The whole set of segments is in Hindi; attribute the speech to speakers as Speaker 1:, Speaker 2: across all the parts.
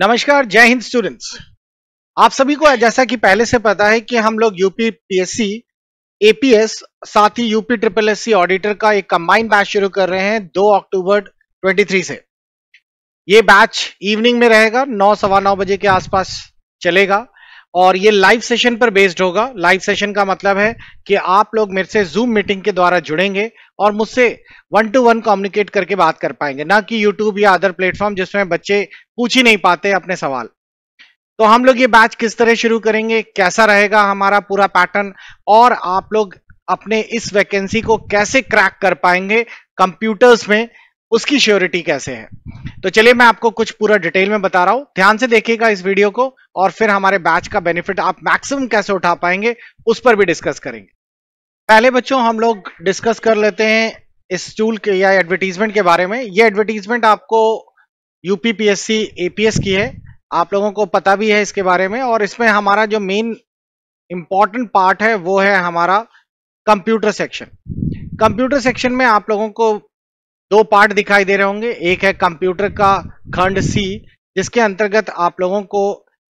Speaker 1: नमस्कार जय हिंद स्टूडेंट्स आप सभी को जैसा कि पहले से पता है कि हम लोग यूपी पीएससी एपीएस साथ ही UP triple S C auditor का एक कंबाइंड बैच शुरू कर रहे हैं 2 अक्टूबर 23 से ये बैच इवनिंग में रहेगा नौ सवा नौ बजे के आसपास चलेगा और ये लाइव सेशन पर बेस्ड होगा लाइव सेशन का मतलब है कि आप लोग मेरे से जूम मीटिंग के द्वारा जुड़ेंगे और मुझसे वन टू वन कम्युनिकेट करके बात कर पाएंगे ना कि यूट्यूब या अदर प्लेटफॉर्म जिसमें बच्चे पूछ ही नहीं पाते अपने सवाल तो हम लोग ये बैच किस तरह शुरू करेंगे कैसा रहेगा हमारा पूरा पैटर्न और आप लोग अपने इस वैकेंसी को कैसे क्रैक कर पाएंगे कंप्यूटर्स में उसकी श्योरिटी कैसे है तो चलिए मैं आपको कुछ पूरा डिटेल में बता रहा हूं ध्यान से देखिएगा इस वीडियो को और फिर हमारे बैच का बेनिफिट आप मैक्सिमम कैसे उठा पाएंगे उस पर भी डिस्कस करेंगे पहले बच्चों हम लोग डिस्कस कर लेते हैं इस टूल के या एडवर्टीजमेंट के बारे में ये एडवर्टीजमेंट आपको यूपीपीएससी एपीएस की है आप लोगों को पता भी है इसके बारे में और इसमें हमारा जो मेन इंपॉर्टेंट पार्ट है वो है हमारा कंप्यूटर सेक्शन कंप्यूटर सेक्शन में आप लोगों को दो पार्ट दिखाई दे रहे होंगे एक है कंप्यूटर का खंड सी जिसके अंतर्गत आप लोगों को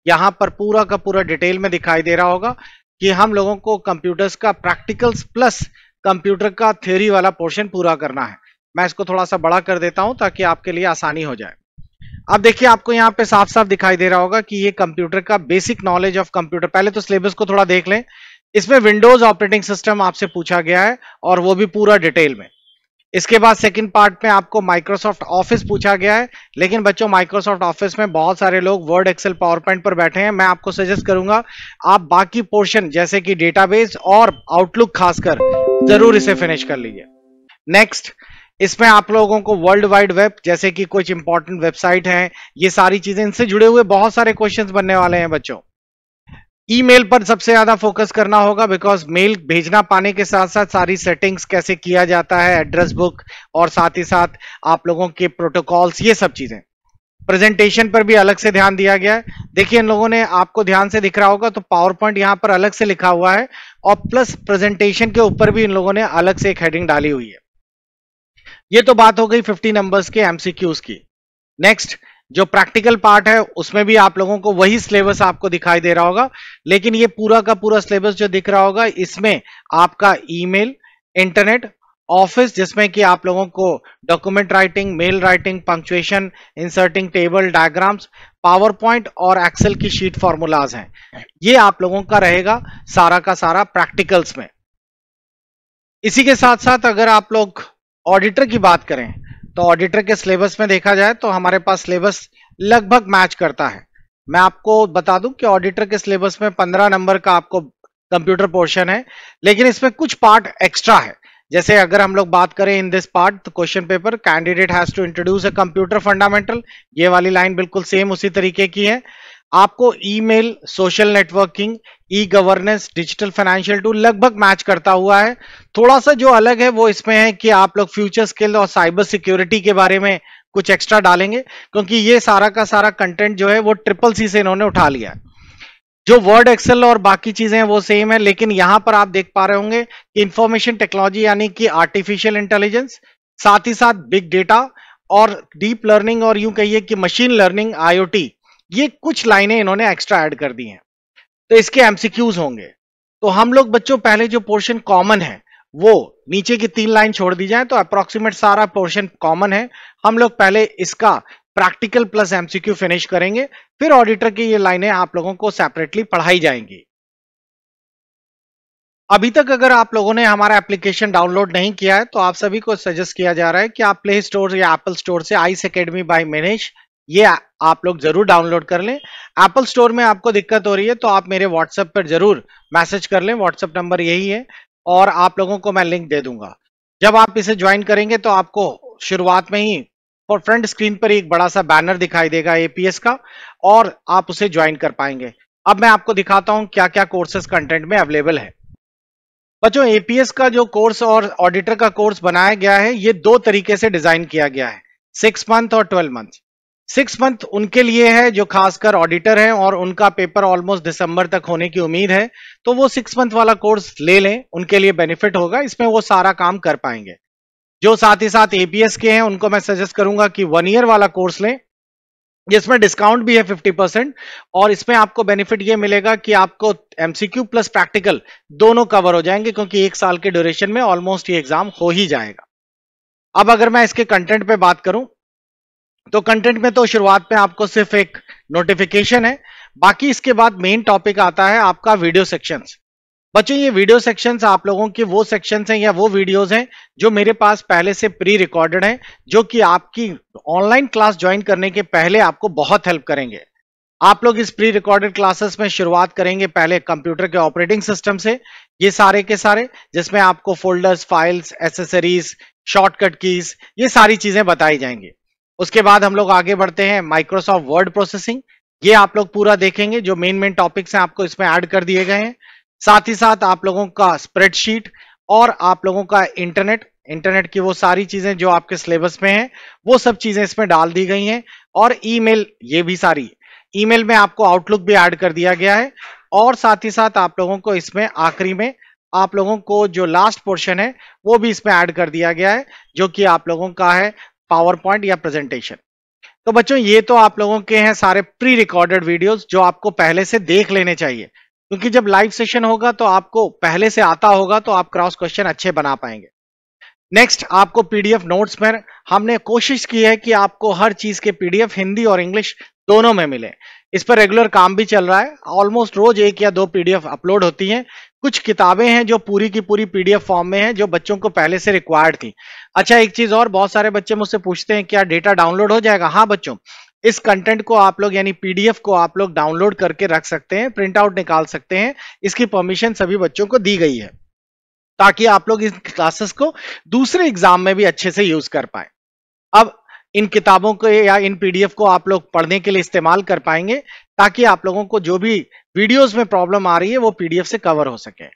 Speaker 1: यहाँ पर पूरा का पूरा डिटेल में दिखाई दे रहा होगा कि हम लोगों को कंप्यूटर्स का प्रैक्टिकल्स प्लस कंप्यूटर का थ्योरी वाला पोर्शन पूरा करना है मैं इसको थोड़ा सा बड़ा कर देता हूं ताकि आपके लिए आसानी हो जाए अब देखिए आपको यहाँ पे साफ साफ दिखाई दे रहा होगा कि ये कंप्यूटर का बेसिक नॉलेज ऑफ कंप्यूटर पहले तो सिलेबस को थोड़ा देख लें इसमें विंडोज ऑपरेटिंग सिस्टम आपसे पूछा गया है और वो भी पूरा डिटेल में इसके बाद सेकंड पार्ट में आपको माइक्रोसॉफ्ट ऑफिस पूछा गया है लेकिन बच्चों माइक्रोसॉफ्ट ऑफिस में बहुत सारे लोग वर्ड एक्सेल पावर पॉइंट पर बैठे हैं मैं आपको सजेस्ट करूंगा आप बाकी पोर्शन जैसे कि डेटाबेस और आउटलुक खासकर जरूर इसे फिनिश कर लीजिए नेक्स्ट इसमें आप लोगों को वर्ल्ड वाइड वेब जैसे कि कुछ इंपॉर्टेंट वेबसाइट है ये सारी चीजें इनसे जुड़े हुए बहुत सारे क्वेश्चन बनने वाले हैं बच्चों ईमेल पर सबसे ज्यादा फोकस करना होगा बिकॉज मेल भेजना पाने के साथ साथ सारी सेटिंग्स कैसे किया जाता है एड्रेस बुक और साथ ही साथ आप लोगों के प्रोटोकॉल्स ये सब चीजें प्रेजेंटेशन पर भी अलग से ध्यान दिया गया है देखिए इन लोगों ने आपको ध्यान से दिख रहा होगा तो पावर पॉइंट यहाँ पर अलग से लिखा हुआ है और प्लस प्रेजेंटेशन के ऊपर भी इन लोगों ने अलग से एक हेडिंग डाली हुई है ये तो बात हो गई 50 नंबर्स के एमसीक्यूज की नेक्स्ट जो प्रैक्टिकल पार्ट है उसमें भी आप लोगों को वही सिलेबस आपको दिखाई दे रहा होगा लेकिन ये पूरा का पूरा सिलेबस जो दिख रहा होगा इसमें आपका ईमेल इंटरनेट ऑफिस जिसमें कि आप लोगों को document writing mail writing punctuation inserting table diagrams power point और एक्सेल की शीट फॉर्मूलाज हैं ये आप लोगों का रहेगा सारा का सारा प्रैक्टिकल्स में इसी के साथ साथ अगर आप लोग ऑडिटर की बात करें तो ऑडिटर के सिलेबस में देखा जाए तो हमारे पास सिलेबस लगभग मैच करता है मैं आपको बता दूं कि ऑडिटर के सिलेबस में पंद्रह नंबर का आपको कंप्यूटर पोर्शन है लेकिन इसमें कुछ पार्ट एक्स्ट्रा है जैसे अगर हम लोग बात करें in this part question paper candidate has to introduce a computer fundamental ये वाली लाइन बिल्कुल सेम उसी तरीके की है आपको email social networking e governance digital financial tool लगभग मैच करता हुआ है थोड़ा सा जो अलग है वो इसमें है कि आप लोग फ्यूचर स्किल और साइबर सिक्योरिटी के बारे में कुछ एक्स्ट्रा डालेंगे क्योंकि ये सारा का सारा कंटेंट जो है वो ट्रिपल सी से इन्होंने उठा लिया है जो वर्ड एक्सेल और बाकी चीजें हैं वो सेम है लेकिन यहां पर आप देख पा रहे होंगे कि इंफॉर्मेशन टेक्नोलॉजी यानी कि आर्टिफिशियल इंटेलिजेंस साथ ही साथ बिग डेटा और डीप लर्निंग और यूं कहिए कि मशीन लर्निंग आईओटी ये कुछ लाइनें इन्होंने एक्स्ट्रा ऐड कर दी हैं तो इसके एमसीक्यूज होंगे तो हम लोग बच्चों पहले जो पोर्शन कॉमन है वो नीचे की तीन लाइन छोड़ दी जाए तो अप्रोक्सीमेट सारा पोर्शन कॉमन है हम लोग पहले इसका प्रैक्टिकल प्लस एमसीक्यू फिनिश करेंगे फिर ऑडिटर की ये लाइनें आप लोगों को सेपरेटली पढ़ाई जाएंगी अभी तक अगर आप लोगों ने हमारा एप्लीकेशन डाउनलोड नहीं किया है तो आप सभी को सजेस्ट किया जा रहा है कि आप प्ले स्टोर या एप्पल स्टोर से आइस अकेडमी बाय मैनेज ये आप लोग जरूर डाउनलोड कर लें एप्पल स्टोर में आपको दिक्कत हो रही है तो आप मेरे व्हाट्सएप पर जरूर मैसेज कर लें व्हाट्सएप नंबर यही है और आप लोगों को मैं लिंक दे दूंगा जब आप इसे ज्वाइन करेंगे तो आपको शुरुआत में ही और फ्रंट स्क्रीन पर एक बड़ा सा बैनर दिखाई देगा एपीएस का और आप उसे ज्वाइन कर पाएंगे अब मैं आपको दिखाता हूं क्या क्या कोर्सेस कंटेंट में अवेलेबल है बच्चों एपीएस का जो कोर्स और ऑडिटर का कोर्स बनाया गया है ये दो तरीके से डिजाइन किया गया है सिक्स मंथ और ट्वेल्व मंथ सिक्स मंथ उनके लिए है जो खासकर ऑडिटर हैं और उनका पेपर ऑलमोस्ट दिसंबर तक होने की उम्मीद है तो वो सिक्स मंथ वाला कोर्स ले लें उनके लिए बेनिफिट होगा इसमें वो सारा काम कर पाएंगे जो साथ ही साथ एपीएस के हैं उनको मैं सजेस्ट करूंगा कि वन ईयर वाला कोर्स लें जिसमें डिस्काउंट भी है 50 परसेंट और इसमें आपको बेनिफिट ये मिलेगा कि आपको एमसीक्यू प्लस प्रैक्टिकल दोनों कवर हो जाएंगे क्योंकि एक साल के ड्यूरेशन में ऑलमोस्ट ये एग्जाम हो ही जाएगा अब अगर मैं इसके कंटेंट पे बात करूं तो कंटेंट में तो शुरुआत में आपको सिर्फ एक नोटिफिकेशन है बाकी इसके बाद मेन टॉपिक आता है आपका वीडियो सेक्शंस बच्चों ये वीडियो सेक्शंस आप लोगों के वो सेक्शंस हैं या वो वीडियोस हैं जो मेरे पास पहले से प्री रिकॉर्डेड हैं जो कि आपकी ऑनलाइन क्लास ज्वाइन करने के पहले आपको बहुत हेल्प करेंगे आप लोग इस प्री रिकॉर्डेड क्लासेस में शुरुआत करेंगे पहले कंप्यूटर के ऑपरेटिंग सिस्टम से ये सारे के सारे जिसमें आपको folders files accessories shortcut keys ये सारी चीजें बताई जाएंगी उसके बाद हम लोग आगे बढ़ते हैं माइक्रोसॉफ्ट वर्ड प्रोसेसिंग ये आप लोग पूरा देखेंगे जो मेन मेन टॉपिक्स हैं आपको इसमें ऐड कर दिए गए हैं साथ ही साथ आप लोगों का स्प्रेडशीट और आप लोगों का इंटरनेट इंटरनेट की वो सारी चीजें जो आपके सिलेबस में है वो सब चीजें इसमें डाल दी गई हैं और ईमेल ये भी सारी ईमेल में आपको आउटलुक भी ऐड कर दिया गया है और साथ ही साथ आप लोगों को इसमें आखिरी में आप लोगों को जो लास्ट पोर्शन है वो भी इसमें ऐड कर दिया गया है जो कि आप लोगों का है पावर पॉइंट या प्रेजेंटेशन तो बच्चों ये तो आप लोगों के हैं सारे प्री रिकॉर्डेड वीडियोस जो आपको पहले से देख लेने चाहिए क्योंकि जब लाइव सेशन होगा तो आपको पहले से आता होगा तो आप क्रॉस क्वेश्चन अच्छे बना पाएंगे नेक्स्ट आपको पीडीएफ नोट्स में हमने कोशिश की है कि आपको हर चीज के पीडीएफ हिंदी और इंग्लिश दोनों में मिले इस पर रेगुलर काम भी चल रहा है ऑलमोस्ट रोज एक या दो पीडीएफ अपलोड होती हैं कुछ किताबें हैं जो पूरी की पूरी पीडीएफ फॉर्म में हैं जो बच्चों को पहले से रिक्वायर्ड थी अच्छा एक चीज और बहुत सारे बच्चे मुझसे पूछते हैं क्या डेटा डाउनलोड हो जाएगा हाँ बच्चों इस कंटेंट को आप लोग यानी पीडीएफ को आप लोग डाउनलोड करके रख सकते हैं प्रिंट आउट निकाल सकते हैं इसकी परमिशन सभी बच्चों को दी गई है ताकि आप लोग इन क्लासेस को दूसरे एग्जाम में भी अच्छे से यूज कर पाए अब इन किताबों को या इन पीडीएफ को आप लोग पढ़ने के लिए इस्तेमाल कर पाएंगे ताकि आप लोगों को जो भी वीडियोस में प्रॉब्लम आ रही है वो पीडीएफ से कवर हो सके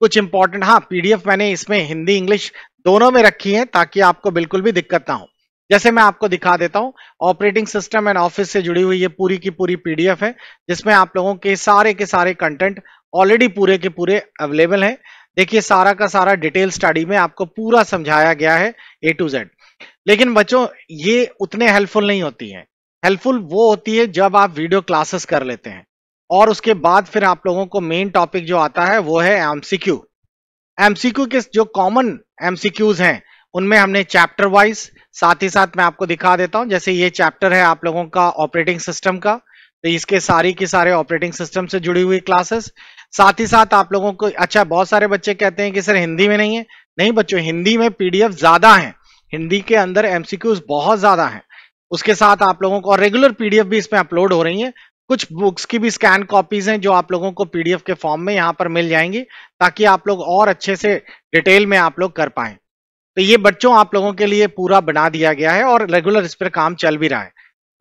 Speaker 1: कुछ इंपॉर्टेंट हाँ पीडीएफ मैंने इसमें हिंदी इंग्लिश दोनों में रखी है ताकि आपको बिल्कुल भी दिक्कत ना हो जैसे मैं आपको दिखा देता हूं ऑपरेटिंग सिस्टम एंड ऑफिस से जुड़ी हुई ये पूरी की पूरी पीडीएफ है जिसमें आप लोगों के सारे के सारे कंटेंट ऑलरेडी पूरे के पूरे अवेलेबल है देखिए सारा का सारा डिटेल स्टडी में आपको पूरा समझाया गया है ए टू जेड लेकिन बच्चों ये उतने हेल्पफुल नहीं होती है हेल्पफुल वो होती है जब आप वीडियो क्लासेस कर लेते हैं और उसके बाद फिर आप लोगों को मेन टॉपिक जो आता है वो है एमसीक्यू एमसीक्यू के जो कॉमन एमसीक्यूज हैं उनमें हमने चैप्टर वाइज साथ ही साथ मैं आपको दिखा देता हूं जैसे ये चैप्टर है आप लोगों का ऑपरेटिंग सिस्टम का तो इसके सारी के सारे ऑपरेटिंग सिस्टम से जुड़ी हुई क्लासेस साथ ही साथ आप लोगों को अच्छा बहुत सारे बच्चे कहते हैं कि सर हिंदी में नहीं है नहीं बच्चों हिंदी में पीडीएफ ज्यादा है हिंदी के अंदर एमसीक्यूज बहुत ज्यादा है उसके साथ आप लोगों को और रेगुलर पीडीएफ भी इसमें अपलोड हो रही है कुछ बुक्स की भी स्कैन कॉपीज हैं जो आप लोगों को पीडीएफ के फॉर्म में यहाँ पर मिल जाएंगी ताकि आप लोग और अच्छे से डिटेल में आप लोग कर पाए तो ये बच्चों आप लोगों के लिए पूरा बना दिया गया है और रेगुलर इस पर काम चल भी रहा है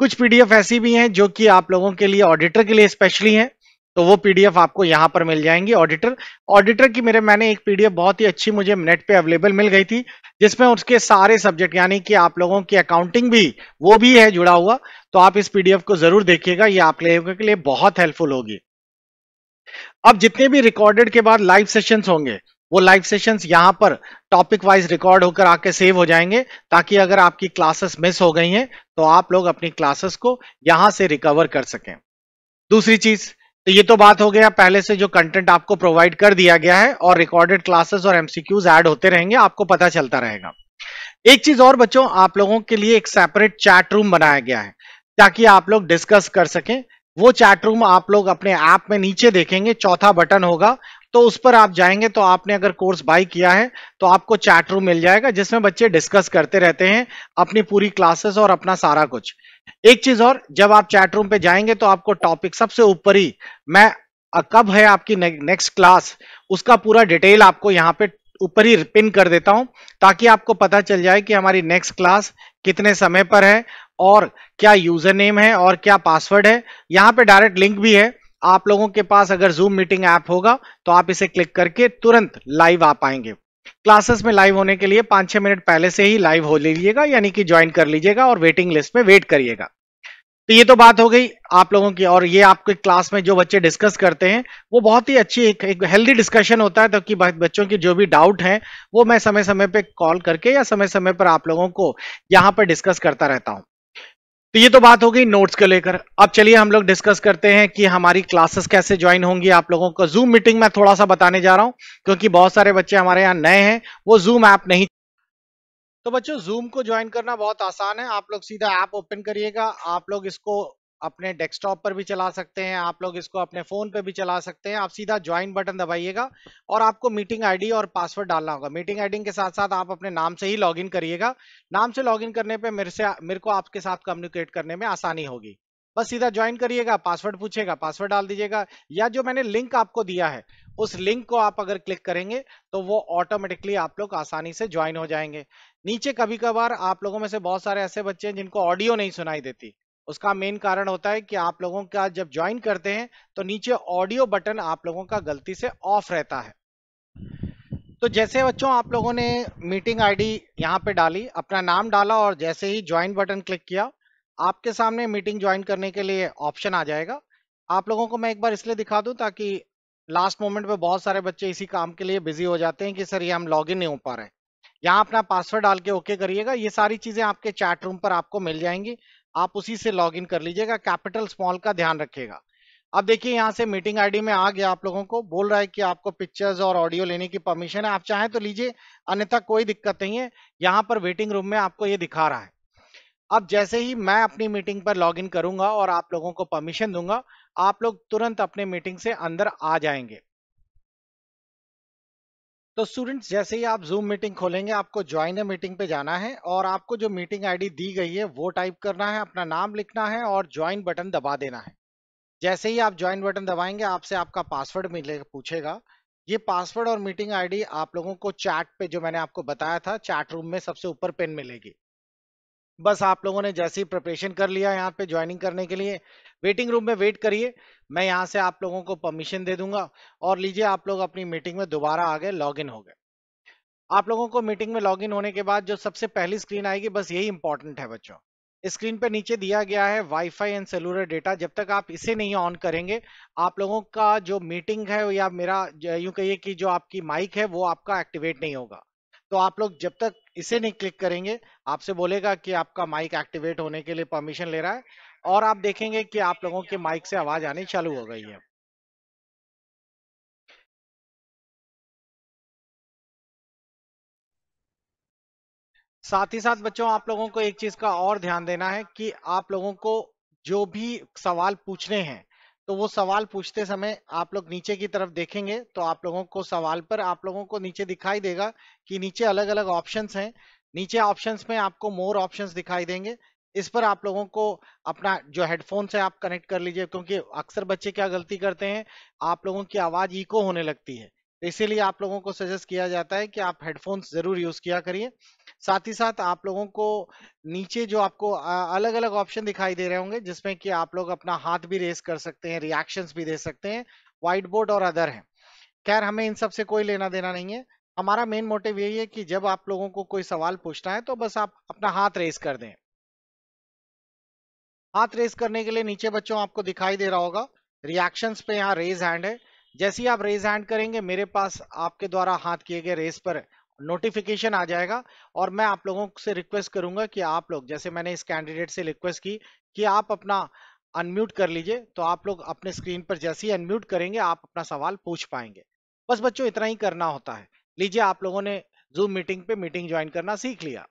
Speaker 1: कुछ पीडीएफ ऐसी भी हैं जो कि आप लोगों के लिए ऑडिटर के लिए स्पेशली हैं तो वो पीडीएफ आपको यहाँ पर मिल जाएंगी ऑडिटर ऑडिटर की मेरे मैंने एक पीडीएफ बहुत ही अच्छी मुझे नेट पे अवेलेबल मिल गई थी जिसमें उसके सारे सब्जेक्ट यानी कि आप लोगों की अकाउंटिंग भी वो भी है जुड़ा हुआ तो आप इस पीडीएफ को जरूर देखिएगा ये आप लोगों के लिए बहुत हेल्पफुल होगी अब जितने भी रिकॉर्डेड के बाद लाइव सेशन होंगे वो लाइव सेशन यहाँ पर टॉपिक वाइज रिकॉर्ड होकर आके सेव हो जाएंगे ताकि अगर आपकी क्लासेस मिस हो गई हैं तो आप लोग अपनी क्लासेस को यहाँ से रिकवर कर सकें दूसरी चीज़ तो ये तो बात हो गया पहले से जो कंटेंट आपको प्रोवाइड कर दिया गया है और रिकॉर्डेड क्लासेस और एमसीक्यूज ऐड होते रहेंगे आपको पता चलता रहेगा एक चीज और बच्चों आप लोगों के लिए एक सेपरेट चैट रूम बनाया गया है ताकि आप लोग डिस्कस कर सकें वो चैट रूम आप लोग अपने ऐप में नीचे देखेंगे चौथा बटन होगा तो उस पर आप जाएंगे तो आपने अगर कोर्स बाई किया है तो आपको चैट रूम मिल जाएगा जिसमें बच्चे डिस्कस करते रहते हैं अपनी पूरी क्लासेस और अपना सारा कुछ एक चीज और जब आप चैट रूम पे जाएंगे तो आपको टॉपिक सबसे ऊपर ही मैं कब है आपकी नेक्स्ट क्लास उसका पूरा डिटेल आपको यहाँ पे ऊपर ही पिन कर देता हूं ताकि आपको पता चल जाए कि हमारी नेक्स्ट क्लास कितने समय पर है और क्या यूजर नेम है और क्या पासवर्ड है यहाँ पे डायरेक्ट लिंक भी है आप लोगों के पास अगर जूम मीटिंग ऐप होगा तो आप इसे क्लिक करके तुरंत लाइव आ पाएंगे क्लासेस में लाइव होने के लिए पांच छह मिनट पहले से ही लाइव हो लीजिएगा यानी कि ज्वाइन कर लीजिएगा और वेटिंग लिस्ट में वेट करिएगा तो ये तो बात हो गई आप लोगों की और ये आपके क्लास में जो बच्चे डिस्कस करते हैं वो बहुत ही अच्छी एक, एक हेल्दी डिस्कशन होता है ताकि तो बच्चों की जो भी डाउट है वो मैं समय समय पे कॉल करके या समय समय पर आप लोगों को यहाँ पर डिस्कस करता रहता हूँ तो ये तो बात हो गई नोट्स को लेकर अब चलिए हम लोग डिस्कस करते हैं कि हमारी क्लासेस कैसे ज्वाइन होंगी आप लोगों को जूम मीटिंग में थोड़ा सा बताने जा रहा हूं क्योंकि बहुत सारे बच्चे हमारे यहाँ नए हैं वो जूम ऐप नहीं तो बच्चों जूम को ज्वाइन करना बहुत आसान है आप लोग सीधा ऐप ओपन करिएगा आप लोग इसको अपने डेस्कटॉप पर भी चला सकते हैं आप लोग इसको अपने फोन पे भी चला सकते हैं आप सीधा ज्वाइन बटन दबाइएगा और आपको मीटिंग आईडी और पासवर्ड डालना होगा मीटिंग आईडी के साथ साथ आप अपने नाम से ही लॉगिन करिएगा नाम से लॉगिन करने पे मेरे से मेरे को आपके साथ कम्युनिकेट करने में आसानी होगी बस सीधा ज्वाइन करिएगा पासवर्ड पूछेगा पासवर्ड डाल दीजिएगा या जो मैंने लिंक आपको दिया है उस लिंक को आप अगर क्लिक करेंगे तो वो ऑटोमेटिकली आप लोग आसानी से ज्वाइन हो जाएंगे नीचे कभी कभार आप लोगों में से बहुत सारे ऐसे बच्चे हैं जिनको ऑडियो नहीं सुनाई देती उसका मेन कारण होता है कि आप लोगों का जब ज्वाइन करते हैं तो नीचे ऑडियो बटन आप लोगों का गलती से ऑफ रहता है तो जैसे बच्चों आप लोगों ने मीटिंग आईडी यहाँ पे डाली अपना नाम डाला और जैसे ही ज्वाइन बटन क्लिक किया आपके सामने मीटिंग ज्वाइन करने के लिए ऑप्शन आ जाएगा आप लोगों को मैं एक बार इसलिए दिखा दूं ताकि लास्ट मोमेंट पे बहुत सारे बच्चे इसी काम के लिए बिजी हो जाते हैं कि सर ये हम लॉग नहीं हो पा रहे यहाँ अपना पासवर्ड डाल के ओके करिएगा ये सारी चीजें आपके चैट रूम पर आपको मिल जाएंगी आप उसी से लॉग इन कर लीजिएगा कैपिटल स्मॉल का ध्यान रखिएगा अब देखिए यहाँ से मीटिंग आईडी में आ गया आप लोगों को बोल रहा है कि आपको पिक्चर्स और ऑडियो लेने की परमिशन है आप चाहें तो लीजिए अन्यथा कोई दिक्कत नहीं है यहाँ पर वेटिंग रूम में आपको ये दिखा रहा है अब जैसे ही मैं अपनी मीटिंग पर लॉग इन करूंगा और आप लोगों को परमिशन दूंगा आप लोग तुरंत अपने मीटिंग से अंदर आ जाएंगे तो स्टूडेंट्स जैसे ही आप जूम मीटिंग खोलेंगे आपको ज्वाइन ए मीटिंग पे जाना है और आपको जो मीटिंग आईडी दी गई है वो टाइप करना है अपना नाम लिखना है और ज्वाइन बटन दबा देना है जैसे ही आप ज्वाइन बटन दबाएंगे आपसे आपका पासवर्ड मिलेगा पूछेगा ये पासवर्ड और मीटिंग आईडी आप लोगों को चैट पे जो मैंने आपको बताया था चैट रूम में सबसे ऊपर पेन मिलेगी बस आप लोगों ने जैसे ही प्रिपरेशन कर लिया यहाँ पे ज्वाइनिंग करने के लिए वेटिंग रूम में वेट करिए मैं यहाँ से आप लोगों को परमिशन दे दूंगा और लीजिए आप लोग अपनी मीटिंग में दोबारा आगे लॉग इन हो गए आप लोगों को मीटिंग में लॉग इन होने के बाद जो सबसे पहली स्क्रीन आएगी बस यही इंपॉर्टेंट है बच्चों स्क्रीन पर नीचे दिया गया है वाईफाई एंड सेलुलर डेटा जब तक आप इसे नहीं ऑन करेंगे आप लोगों का जो मीटिंग है या मेरा यूं कहिए कि जो आपकी माइक है वो आपका एक्टिवेट नहीं होगा तो आप लोग जब तक इसे नहीं क्लिक करेंगे आपसे बोलेगा कि आपका माइक एक्टिवेट होने के लिए परमिशन ले रहा है और आप देखेंगे कि आप लोगों के माइक से आवाज आनी चालू हो गई है साथ ही साथ बच्चों आप लोगों को एक चीज का और ध्यान देना है कि आप लोगों को जो भी सवाल पूछने हैं तो वो सवाल पूछते समय आप लोग नीचे की तरफ देखेंगे तो आप लोगों को सवाल पर आप लोगों को नीचे दिखाई देगा कि नीचे अलग अलग ऑप्शंस हैं नीचे ऑप्शंस में आपको मोर ऑप्शंस दिखाई देंगे इस पर आप लोगों को अपना जो हेडफोन से आप कनेक्ट कर लीजिए क्योंकि अक्सर बच्चे क्या गलती करते हैं आप लोगों की आवाज इको होने लगती है तो इसीलिए आप लोगों को सजेस्ट किया जाता है कि आप हेडफोन्स जरूर यूज किया करिए साथ ही साथ आप लोगों को नीचे जो आपको अलग अलग ऑप्शन दिखाई दे रहे होंगे जिसमें कि आप लोग अपना हाथ भी रेस कर सकते हैं रिएक्शन भी दे सकते हैं व्हाइट बोर्ड और अदर है खैर हमें इन सबसे कोई लेना देना नहीं है हमारा मेन मोटिव यही है कि जब आप लोगों को कोई सवाल पूछना है तो बस आप अपना हाथ रेस कर दें हाथ रेज करने के लिए नीचे बच्चों आपको दिखाई दे रहा होगा रिएक्शंस पे यहाँ रेज हैंड है जैसे ही आप रेज हैंड करेंगे मेरे पास आपके द्वारा हाथ किए गए रेस पर नोटिफिकेशन आ जाएगा और मैं आप लोगों से रिक्वेस्ट करूंगा कि आप लोग जैसे मैंने इस कैंडिडेट से रिक्वेस्ट की कि आप अपना अनम्यूट कर लीजिए तो आप लोग अपने स्क्रीन पर जैसे ही अनम्यूट करेंगे आप अपना सवाल पूछ पाएंगे बस बच्चों इतना ही करना होता है लीजिए आप लोगों ने जूम मीटिंग पे मीटिंग ज्वाइन करना सीख लिया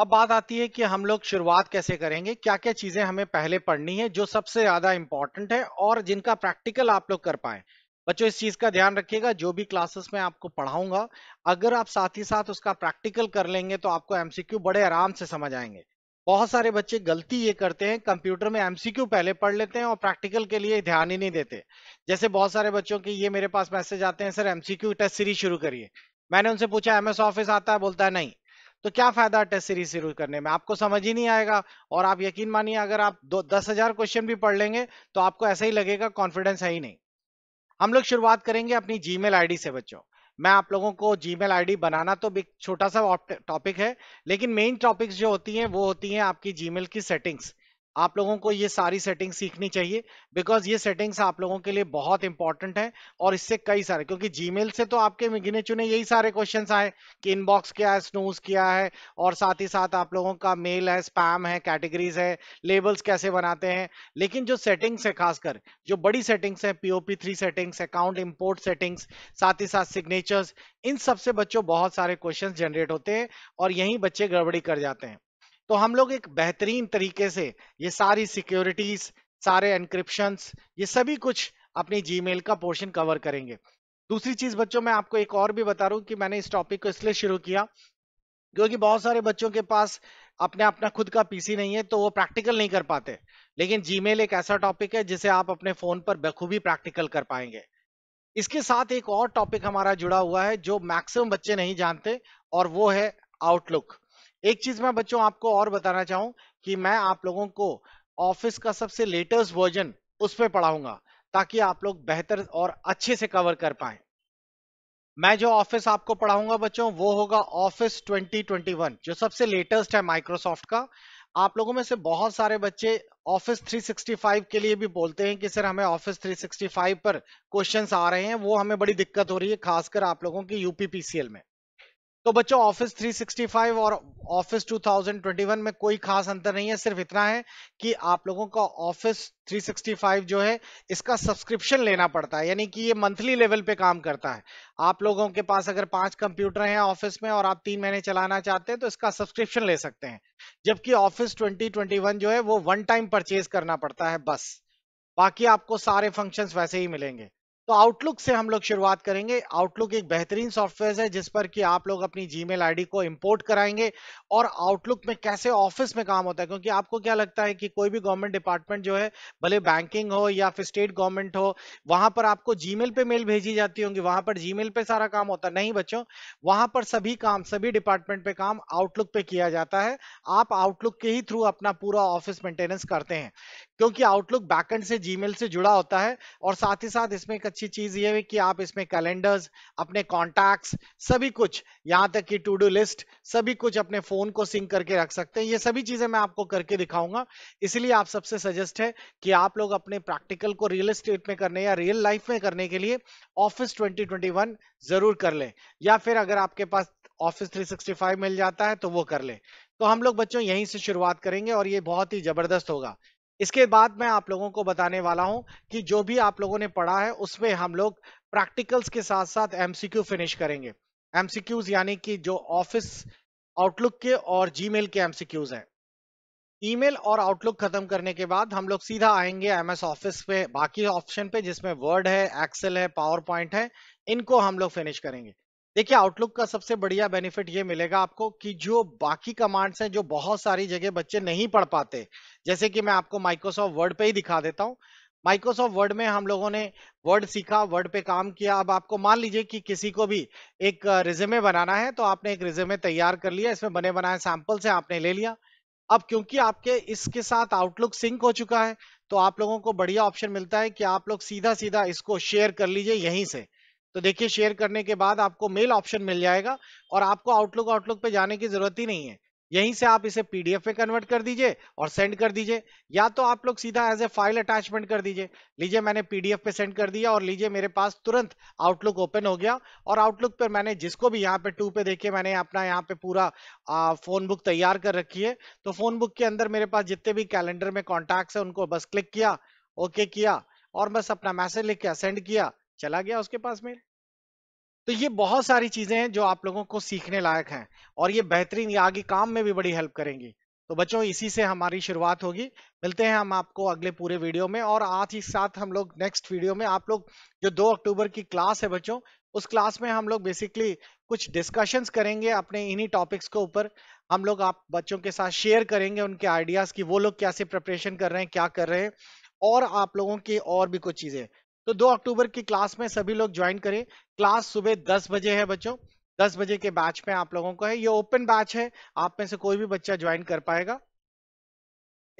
Speaker 1: अब बात आती है कि हम लोग शुरुआत कैसे करेंगे क्या क्या चीजें हमें पहले पढ़नी है जो सबसे ज्यादा इंपॉर्टेंट है और जिनका प्रैक्टिकल आप लोग कर पाए बच्चों इस चीज का ध्यान रखिएगा जो भी क्लासेस में आपको पढ़ाऊंगा अगर आप साथ ही साथ उसका प्रैक्टिकल कर लेंगे तो आपको एमसीक्यू बड़े आराम से समझ आएंगे बहुत सारे बच्चे गलती ये करते हैं कंप्यूटर में एमसीक्यू पहले पढ़ लेते हैं और प्रैक्टिकल के लिए ध्यान ही नहीं देते जैसे बहुत सारे बच्चों के ये मेरे पास मैसेज आते हैं सर एमसीक्यू टेस्ट सीरीज शुरू करिए मैंने उनसे पूछा एमएस ऑफिस आता है बोलता है नहीं तो क्या फायदा टेस्ट सीरीज शुरू करने में आपको समझ ही नहीं आएगा और आप यकीन मानिए अगर आप दो दस हजार क्वेश्चन भी पढ़ लेंगे तो आपको ऐसा ही लगेगा कॉन्फिडेंस है ही नहीं हम लोग शुरुआत करेंगे अपनी जी मेल से बच्चों मैं आप लोगों को जी मेल बनाना तो एक छोटा सा टॉपिक है लेकिन मेन टॉपिक्स जो होती हैं वो होती हैं आपकी जीमेल की सेटिंग्स आप लोगों को ये सारी सेटिंग सीखनी चाहिए बिकॉज ये सेटिंग्स आप लोगों के लिए बहुत इंपॉर्टेंट है और इससे कई सारे क्योंकि जीमेल से तो आपके गिने चुने यही सारे क्वेश्चंस आए कि इनबॉक्स क्या है स्नूज क्या है और साथ ही साथ आप लोगों का मेल है स्पैम है कैटेगरीज है लेबल्स कैसे बनाते हैं लेकिन जो सेटिंग्स है खासकर जो बड़ी सेटिंग्स है POP three settings account import settings साथ ही साथ सिग्नेचर्स इन सबसे बच्चों बहुत सारे क्वेश्चन जनरेट होते हैं और यही बच्चे गड़बड़ी कर जाते हैं तो हम लोग एक बेहतरीन तरीके से ये सारी सिक्योरिटीज सारे एनक्रिप्शन ये सभी कुछ अपनी जी का पोर्शन कवर करेंगे दूसरी चीज बच्चों मैं आपको एक और भी बता रहा हूँ कि मैंने इस टॉपिक को इसलिए शुरू किया क्योंकि बहुत सारे बच्चों के पास अपने अपना खुद का पीसी नहीं है तो वो प्रैक्टिकल नहीं कर पाते लेकिन जीमेल एक ऐसा टॉपिक है जिसे आप अपने फोन पर बखूबी प्रैक्टिकल कर पाएंगे इसके साथ एक और टॉपिक हमारा जुड़ा हुआ है जो मैक्सिमम बच्चे नहीं जानते और वो है आउटलुक एक चीज मैं बच्चों आपको और बताना चाहूं कि मैं आप लोगों को ऑफिस का सबसे लेटेस्ट वर्जन उस पर पढ़ाऊंगा ताकि आप लोग बेहतर और अच्छे से कवर कर पाए मैं जो ऑफिस आपको पढ़ाऊंगा बच्चों वो होगा ऑफिस 2021 जो सबसे लेटेस्ट है माइक्रोसॉफ्ट का आप लोगों में से बहुत सारे बच्चे ऑफिस 365 के लिए भी बोलते हैं कि सर हमें ऑफिस 365 पर क्वेश्चंस आ रहे हैं वो हमें बड़ी दिक्कत हो रही है खासकर आप लोगों की यूपीपीसीएल में तो बच्चों ऑफिस 365 और ऑफिस 2021 में कोई खास अंतर नहीं है सिर्फ इतना है कि आप लोगों का ऑफिस 365 जो है इसका सब्सक्रिप्शन लेना पड़ता है यानी कि ये मंथली लेवल पे काम करता है आप लोगों के पास अगर पांच कंप्यूटर हैं ऑफिस में और आप तीन महीने चलाना चाहते हैं तो इसका सब्सक्रिप्शन ले सकते हैं जबकि ऑफिस ट्वेंटी जो है वो वन टाइम परचेज करना पड़ता है बस बाकी आपको सारे फंक्शन वैसे ही मिलेंगे तो आउटलुक से हम लोग शुरुआत करेंगे आउटलुक एक बेहतरीन सॉफ्टवेयर है जिस पर कि आप लोग अपनी जीमेल मेल को इंपोर्ट कराएंगे और आउटलुक में कैसे ऑफिस में काम होता है क्योंकि आपको क्या लगता है कि कोई भी गवर्नमेंट डिपार्टमेंट जो है भले बैंकिंग हो या फिर स्टेट गवर्नमेंट हो वहां पर आपको जीमेल पे मेल भेजी जाती होंगी वहां पर जीमेल पे सारा काम होता है नहीं बच्चों वहां पर सभी काम सभी डिपार्टमेंट पे काम आउटलुक पे किया जाता है आप आउटलुक के ही थ्रू अपना पूरा ऑफिस मेंटेनेंस करते हैं क्योंकि आउटलुक बैकेंड से जीमेल से जुड़ा होता है और साथ ही साथ इसमें अच्छी चीज ये है कि आप इसमें कैलेंडर्स अपने कॉन्टैक्ट्स सभी कुछ यहाँ तक कि टू डू लिस्ट सभी कुछ अपने फोन को सिंक करके रख सकते हैं ये सभी चीजें मैं आपको करके दिखाऊंगा इसलिए आप सबसे सजेस्ट है कि आप लोग अपने प्रैक्टिकल को रियल स्टेट में करने या रियल लाइफ में करने के लिए ऑफिस ट्वेंटी जरूर कर लें या फिर अगर आपके पास ऑफिस थ्री मिल जाता है तो वो कर लें तो हम लोग बच्चों यहीं से शुरुआत करेंगे और ये बहुत ही जबरदस्त होगा इसके बाद मैं आप लोगों को बताने वाला हूं कि जो भी आप लोगों ने पढ़ा है उसमें हम लोग प्रैक्टिकल्स के साथ साथ एमसीक्यू फिनिश करेंगे एमसीक्यूज यानी कि जो ऑफिस आउटलुक के और जीमेल के एमसीक्यूज हैं ईमेल और आउटलुक खत्म करने के बाद हम लोग सीधा आएंगे एमएस ऑफिस पे बाकी ऑप्शन पे जिसमें वर्ड है एक्सेल है पावर पॉइंट है इनको हम लोग फिनिश करेंगे देखिए आउटलुक का सबसे बढ़िया बेनिफिट ये मिलेगा आपको कि जो बाकी कमांड्स हैं जो बहुत सारी जगह बच्चे नहीं पढ़ पाते जैसे कि मैं आपको माइक्रोसॉफ्ट वर्ड पे ही दिखा देता हूँ माइक्रोसॉफ्ट वर्ड में हम लोगों ने वर्ड सीखा वर्ड पे काम किया अब आपको मान लीजिए कि किसी को भी एक रिज्यूमे बनाना है तो आपने एक रिज्यूमे तैयार कर लिया इसमें बने बनाए सैंपल से आपने ले लिया अब क्योंकि आपके इसके साथ आउटलुक सिंक हो चुका है तो आप लोगों को बढ़िया ऑप्शन मिलता है कि आप लोग सीधा सीधा इसको शेयर कर लीजिए यहीं से तो देखिए शेयर करने के बाद आपको मेल ऑप्शन मिल जाएगा और आपको आउटलुक आउटलुक पे जाने की जरूरत ही नहीं है यहीं से आप इसे पीडीएफ में कन्वर्ट कर दीजिए और सेंड कर दीजिए या तो आप लोग सीधा एज ए फाइल अटैचमेंट कर दीजिए लीजिए मैंने पीडीएफ पे सेंड कर दिया और लीजिए मेरे पास तुरंत आउटलुक ओपन हो गया और आउटलुक पर मैंने जिसको भी यहाँ पे टू पे देखे मैंने अपना यहाँ पे पूरा आ, फोन बुक तैयार कर रखी है तो फोन बुक के अंदर मेरे पास जितने भी कैलेंडर में कॉन्टैक्ट है उनको बस क्लिक किया ओके किया और बस अपना मैसेज लिख के सेंड किया चला गया उसके पास मेरे तो ये बहुत सारी चीजें हैं जो आप लोगों को सीखने लायक हैं और ये बेहतरीन आगे काम में भी बड़ी हेल्प करेंगी तो बच्चों इसी से हमारी शुरुआत होगी मिलते हैं हम आपको अगले पूरे वीडियो में और आज ही साथ हम लोग नेक्स्ट वीडियो में आप लोग जो 2 अक्टूबर की क्लास है बच्चों उस क्लास में हम लोग बेसिकली कुछ डिस्कशंस करेंगे अपने इन्हीं टॉपिक्स के ऊपर हम लोग आप बच्चों के साथ शेयर करेंगे उनके आइडियाज की वो लोग कैसे प्रिपरेशन कर रहे हैं क्या कर रहे हैं और आप लोगों की और भी कुछ चीजें तो 2 अक्टूबर की क्लास में सभी लोग ज्वाइन करें क्लास सुबह 10 बजे है बच्चों 10 बजे के बैच में आप लोगों को है ये ओपन बैच है आप में से कोई भी बच्चा ज्वाइन कर पाएगा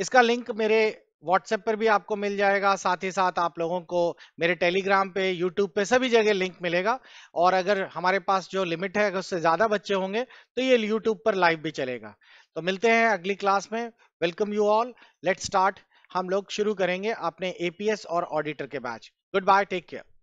Speaker 1: इसका लिंक मेरे व्हाट्सएप पर भी आपको मिल जाएगा साथ ही साथ आप लोगों को मेरे टेलीग्राम पे यूट्यूब पे सभी जगह लिंक मिलेगा और अगर हमारे पास जो लिमिट है अगर उससे ज़्यादा बच्चे होंगे तो ये यूट्यूब पर लाइव भी चलेगा तो मिलते हैं अगली क्लास में welcome you all let start हम लोग शुरू करेंगे अपने एपीएस और ऑडिटर के बैच Goodbye. Take care.